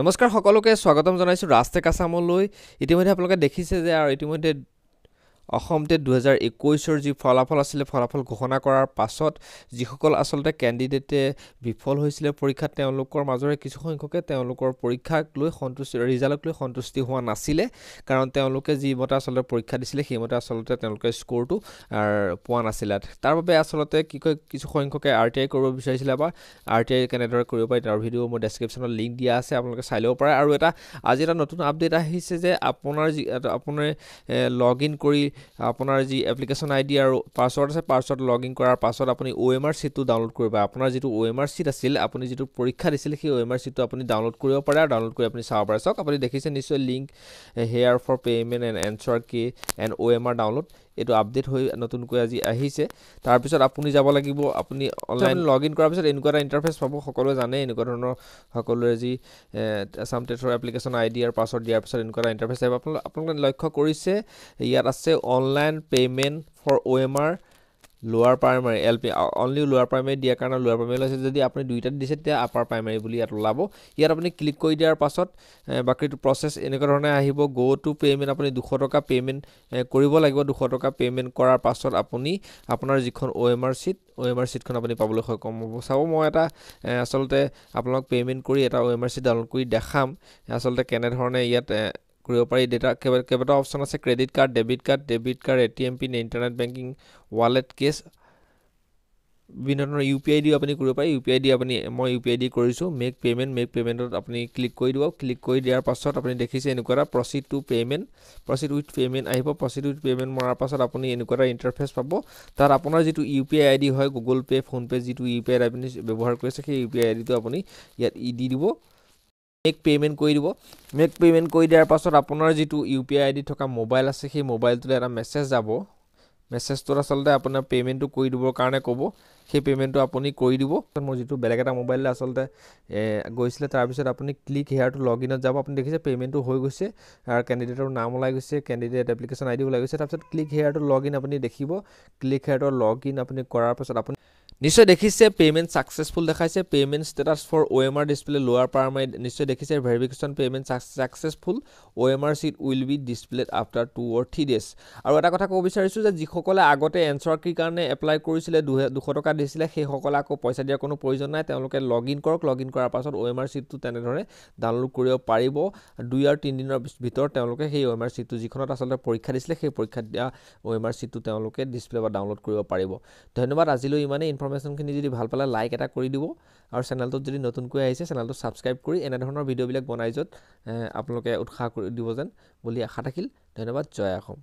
নমস্কাৰ সকলোকে স্বাগতম জনাইছোঁ ৰাস্তে কাছামলৈ ইতিমধ্যে আপোনালোকে দেখিছে যে আৰু ইতিমধ্যে অসম অসমতে দুহেজাৰ একৈছৰ যি ফলাফল আছিলে ফলাফল ঘোষণা কৰাৰ পাছত যিসকল আচলতে কেণ্ডিডেটে বিফল হৈছিলে পৰীক্ষাত তেওঁলোকৰ মাজৰে কিছুসংখ্যকে তেওঁলোকৰ পৰীক্ষাক লৈ সন্তুষ্টি ৰিজাল্টক লৈ সন্তুষ্টি হোৱা নাছিলে কাৰণ তেওঁলোকে যিমতে আচলতে পৰীক্ষা দিছিলে সেইমতে আচলতে তেওঁলোকে স্ক'ৰটো পোৱা নাছিলে তাৰ বাবে আচলতে কি কয় কিছুসংখ্যকে আৰ টি আই কৰিব বিচাৰিছিলে বা আৰ টি আই কেনেদৰে কৰিব পাৰে তাৰ ভিডিঅ' মোৰ ডেছক্ৰিপশ্যনত লিংক দিয়া আছে আপোনালোকে চাই ল'ব পাৰে আৰু এটা আজি এটা নতুন আপডেট আহিছে যে আপোনাৰ যি আপোনাৰ লগ ইন কৰি আপোনাৰ যি এপ্লিকেশ্যন আইডি আৰু পাছৱৰ্ড আছে পাছৱৰ্ড লগ ইন কৰাৰ পাছত আপুনি অ' এম আৰ চিটটো ডাউনলোড কৰিব পাৰে আপোনাৰ যিটো অ' এম আৰ চিট আছিল আপুনি যিটো পৰীক্ষা দিছিল সেই অ' এম আৰ চিটটো আপুনি ডাউনলোড কৰিব পাৰে আৰু ডাউনলোড কৰি আপুনি চাব পাৰে চাওক আপুনি দেখিছে নিশ্চয় link here for payment and answer key and O' M R download এইটো আপডেট হৈ নতুনকৈ আজি আহিছে তাৰপিছত আপুনি যাব লাগিব আপুনি অনলাইন লগ ইন কৰাৰ পিছত এনেকুৱা এটা ইণ্টাৰফেচ পাব সকলোৱে জানে এনেকুৱা ধৰণৰ সকলোৰে যি চামটেটৰ এপ্লিকেশ্যন আই ডি আৰু পাছৱৰ্ড দিয়াৰ পিছত এনেকুৱা এটা ইণ্টাৰফেচ আহিব আপোনালোকে আপোনালোকে লক্ষ্য কৰিছে ইয়াত আছে online payment for O' M R lower primary L P only lower primary দিয়াৰ কাৰণে লোৱাৰ প্ৰাইমেৰী লৈছে যদি আপুনি দুইটাত দিছে তেতিয়া আপাৰ প্ৰাইমেৰী বুলি ইয়াত ওলাব ইয়াত আপুনি ক্লিক কৰি দিয়াৰ পাছত বাকীটো প্ৰচেছ এনেকুৱা ধৰণে আহিব গ' টু পে'মেণ্ট আপুনি দুশ টকা পে'মেণ্ট কৰিব লাগিব দুশ টকা পে'মেণ্ট কৰাৰ পাছত আপুনি আপোনাৰ যিখন O' M R sheet O' M R চিটখন আপুনি পাবলৈ সক্ষম হ'ব চাব মই এটা আচলতে আপোনালোক পে'মেণ্ট কৰি এটা অ' এম আৰ চি ডাউনলোড কৰি দেখাম আচলতে কেনেধৰণে ইয়াত কৰিব পাৰি ডেটা কেইবাটাও অপশ্যন আছে credit card debit card debit card A T M pin internet banking wallet cash বিভিন্ন ধৰণৰ ইউ পি আই দিও আপুনি কৰিব পাৰে ইউ পি আই দি আপুনি মই ইউ পি আই দি কৰিছোঁ মেক পে'মেণ্ট মেক পে'মেণ্টত আপুনি ক্লিক কৰি দিব ক্লিক কৰি দিয়াৰ পাছত আপুনি দেখিছে এনেকুৱা এটা proceed to payment proceed with payment আহিব প্ৰচিড উইথ পে'মেণ্ট মৰাৰ পাছত আপুনি এনেকুৱা এটা ইণ্টাৰফেচ পাব তাত আপোনাৰ যিটো U P I I D হয় গুগল পে' ফোনপে' যিটো ইউ পি আই আপুনি ব্যৱহাৰ কৰিছে সেই ইউ পি আই আই ডিটো আপুনি ইয়াত ই দি দিব মেক পে'মেণ্ট কৰি দিব মেক পে'মেণ্ট কৰি দিয়াৰ পাছত আপোনাৰ যিটো U P I I D থকা মোবাইল আছে সেই মোবাইলটোলৈ এটা মেছেজ যাব মেছেজটোত আচলতে আপোনাৰ পে'মেণ্টটো কৰি দিবৰ কাৰণে ক'ব সেই পে'মেণ্টটো আপুনি কৰি দিব মোৰ যিটো বেলেগ এটা মোবাইললৈ আচলতে গৈছিলে তাৰপিছত আপুনি ক্লিক হেয়াৰটো লগইনত যাব আপুনি দেখিছে পে'মেণ্টটো হৈ গৈছে আৰু কেণ্ডিডেটৰ নাম ওলাই গৈছে কেণ্ডিডেট এপ্লিকেশ্যন আই ডি ওলাই গৈছে তাৰপিছত ক্লিক হেয়াৰটো লগ ইন আপুনি দেখিব ক্লিক হেয়াৰটো লগ ইন আপুনি কৰাৰ পাছত আপুনি নিশ্চয় দেখিছে পে'মেণ্ট ছাকচেছফুল দেখাইছে payment status for O' M R display lower পৰা আমাৰ নিশ্চয় দেখিছে verification payment successful O' M R sheet will be displayed after two or three days আৰু এটা কথা ক'ব বিচাৰিছোঁ যে যিসকলে আগতে এনচাৰ কিৰ কাৰণে এপ্লাই কৰিছিলে দুহে দুশ টকা দিছিলে সেইসকলে আকৌ পইচা দিয়াৰ কোনো প্ৰয়োজন নাই তেওঁলোকে লগ ইন কৰক লগ ইন কৰাৰ পাছত অ' এম আৰ চিটটো তেনেদৰে ডাউনলোড কৰিব পাৰিব দুই আৰু তিনিদিনৰ ভিতৰত তেওঁলোকে সেই অ' এম আৰ চিটটো যিখনত আচলতে পৰীক্ষা দিছিলে সেই পৰীক্ষাত দিয়া অ' এম আৰ চিটটো তেওঁলোকে ডিছপ্লে বা ডাউনলোড কৰিব পাৰিব ধন্যবাদ আজিলৈ ইমানেই ইনফৰ্মেশ্যন ইনফৰ্মেশ্যনখিনি যদি ভাল পালে লাইক এটা কৰি দিব আৰু চেনেলটোত যদি নতুনকৈ আহিছে চেনেলটো ছাবস্ক্ৰাইব কৰি এনেধৰণৰ ভিডিঅ'বিলাক বনাই য'ত আপোনালোকে উৎসাহ কৰি দিব যেন বুলি আশা থাকিল ধন্যবাদ জয় অসম